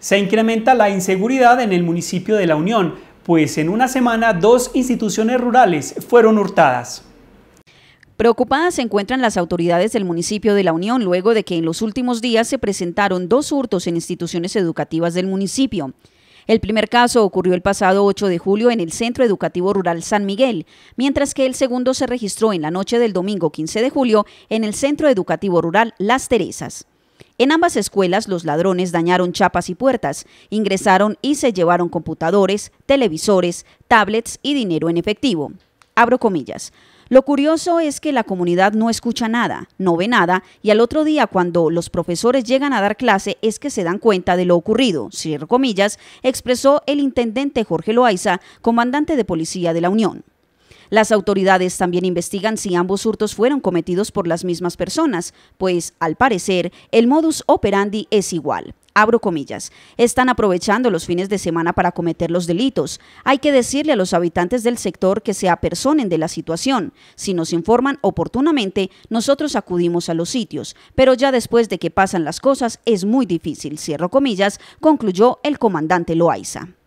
Se incrementa la inseguridad en el municipio de La Unión, pues en una semana dos instituciones rurales fueron hurtadas. Preocupadas se encuentran las autoridades del municipio de La Unión luego de que en los últimos días se presentaron dos hurtos en instituciones educativas del municipio. El primer caso ocurrió el pasado 8 de julio en el Centro Educativo Rural San Miguel, mientras que el segundo se registró en la noche del domingo 15 de julio en el Centro Educativo Rural Las Teresas. En ambas escuelas los ladrones dañaron chapas y puertas, ingresaron y se llevaron computadores, televisores, tablets y dinero en efectivo. Abro comillas. Lo curioso es que la comunidad no escucha nada, no ve nada, y al otro día cuando los profesores llegan a dar clase es que se dan cuenta de lo ocurrido, cierro comillas, expresó el intendente Jorge Loaiza, comandante de policía de la Unión. Las autoridades también investigan si ambos hurtos fueron cometidos por las mismas personas, pues, al parecer, el modus operandi es igual abro comillas, están aprovechando los fines de semana para cometer los delitos. Hay que decirle a los habitantes del sector que se apersonen de la situación. Si nos informan oportunamente, nosotros acudimos a los sitios, pero ya después de que pasan las cosas es muy difícil, cierro comillas, concluyó el comandante Loaiza.